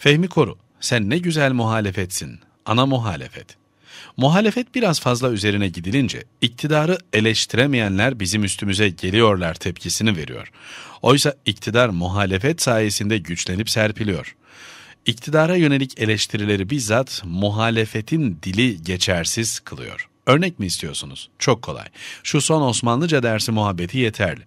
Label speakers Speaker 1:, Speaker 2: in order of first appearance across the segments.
Speaker 1: Fehmi Koru, sen ne güzel muhalefetsin. Ana muhalefet. Muhalefet biraz fazla üzerine gidilince iktidarı eleştiremeyenler bizim üstümüze geliyorlar tepkisini veriyor. Oysa iktidar muhalefet sayesinde güçlenip serpiliyor. İktidara yönelik eleştirileri bizzat muhalefetin dili geçersiz kılıyor. Örnek mi istiyorsunuz? Çok kolay. Şu son Osmanlıca dersi muhabbeti yeterli.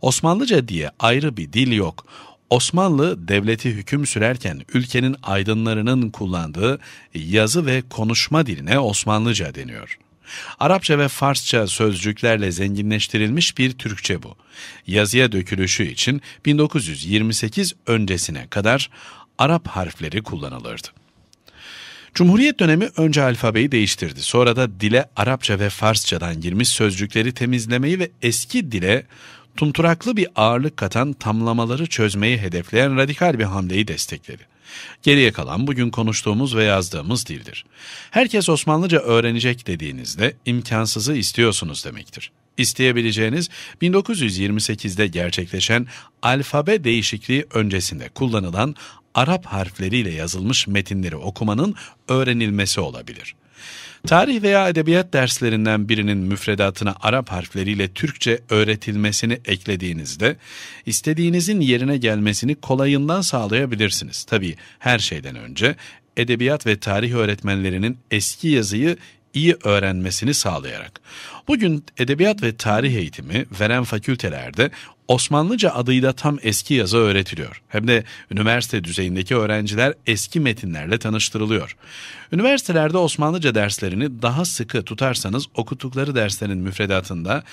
Speaker 1: Osmanlıca diye ayrı bir dil yok. Osmanlı devleti hüküm sürerken ülkenin aydınlarının kullandığı yazı ve konuşma diline Osmanlıca deniyor. Arapça ve Farsça sözcüklerle zenginleştirilmiş bir Türkçe bu. Yazıya dökülüşü için 1928 öncesine kadar Arap harfleri kullanılırdı. Cumhuriyet dönemi önce alfabeyi değiştirdi. Sonra da dile Arapça ve Farsçadan girmiş sözcükleri temizlemeyi ve eski dile tumturaklı bir ağırlık katan tamlamaları çözmeyi hedefleyen radikal bir hamleyi destekledi. Geriye kalan bugün konuştuğumuz ve yazdığımız dildir. Herkes Osmanlıca öğrenecek dediğinizde imkansızı istiyorsunuz demektir. İsteyebileceğiniz 1928'de gerçekleşen alfabe değişikliği öncesinde kullanılan Arap harfleriyle yazılmış metinleri okumanın öğrenilmesi olabilir. Tarih veya edebiyat derslerinden birinin müfredatına Arap harfleriyle Türkçe öğretilmesini eklediğinizde istediğinizin yerine gelmesini kolayından sağlayabilirsiniz. Tabii her şeyden önce edebiyat ve tarih öğretmenlerinin eski yazıyı iyi öğrenmesini sağlayarak. Bugün edebiyat ve tarih eğitimi veren fakültelerde Osmanlıca adıyla tam eski yazı öğretiliyor. Hem de üniversite düzeyindeki öğrenciler eski metinlerle tanıştırılıyor. Üniversitelerde Osmanlıca derslerini daha sıkı tutarsanız okuttukları derslerin müfredatında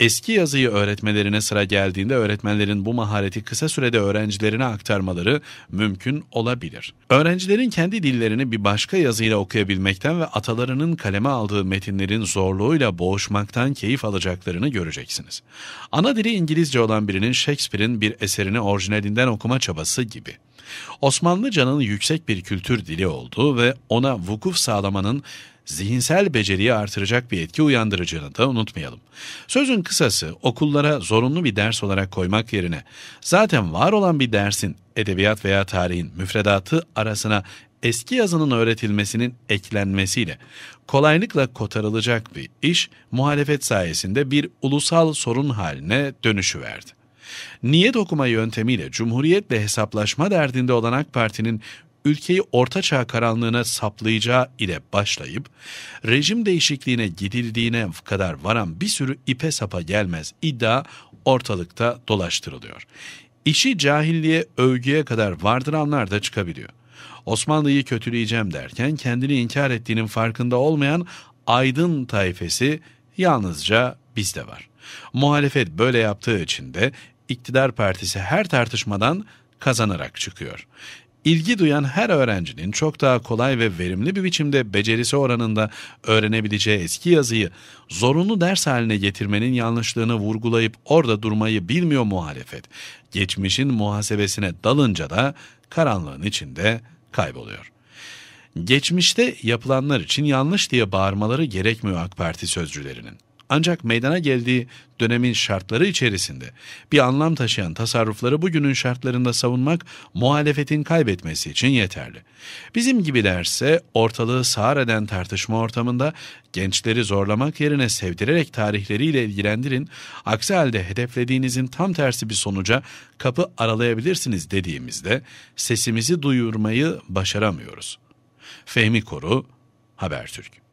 Speaker 1: Eski yazıyı öğretmelerine sıra geldiğinde öğretmenlerin bu mahareti kısa sürede öğrencilerine aktarmaları mümkün olabilir. Öğrencilerin kendi dillerini bir başka yazıyla okuyabilmekten ve atalarının kaleme aldığı metinlerin zorluğuyla boğuşmaktan keyif alacaklarını göreceksiniz. Ana dili İngilizce olan birinin Shakespeare'in bir eserini orijinalinden okuma çabası gibi. Osmanlıcanın yüksek bir kültür dili olduğu ve ona vukuf sağlamanın zihinsel beceriyi artıracak bir etki uyandıracağını da unutmayalım. Sözün kısası okullara zorunlu bir ders olarak koymak yerine zaten var olan bir dersin edebiyat veya tarihin müfredatı arasına eski yazının öğretilmesinin eklenmesiyle kolaylıkla kotarılacak bir iş muhalefet sayesinde bir ulusal sorun haline dönüşüverdi. Niyet okuma yöntemiyle Cumhuriyet'le hesaplaşma derdinde olan AK Parti'nin ülkeyi ortaçağ karanlığına saplayacağı ile başlayıp rejim değişikliğine gidildiğine kadar varan bir sürü ipe sapa gelmez iddia ortalıkta dolaştırılıyor. İşi cahilliğe, övgüye kadar vardıranlar da çıkabiliyor. Osmanlı'yı kötüleyeceğim derken kendini inkar ettiğinin farkında olmayan aydın tayfesi yalnızca bizde var. Muhalefet böyle yaptığı için de iktidar partisi her tartışmadan kazanarak çıkıyor. İlgi duyan her öğrencinin çok daha kolay ve verimli bir biçimde becerisi oranında öğrenebileceği eski yazıyı zorunlu ders haline getirmenin yanlışlığını vurgulayıp orada durmayı bilmiyor muhalefet. Geçmişin muhasebesine dalınca da karanlığın içinde kayboluyor. Geçmişte yapılanlar için yanlış diye bağırmaları gerekmiyor AK Parti sözcülerinin. Ancak meydana geldiği dönemin şartları içerisinde bir anlam taşıyan tasarrufları bugünün şartlarında savunmak muhalefetin kaybetmesi için yeterli. Bizim gibilerse ortalığı sağır eden tartışma ortamında gençleri zorlamak yerine sevdirerek tarihleriyle ilgilendirin, aksi halde hedeflediğinizin tam tersi bir sonuca kapı aralayabilirsiniz dediğimizde sesimizi duyurmayı başaramıyoruz. Fehmi Koru, Habertürk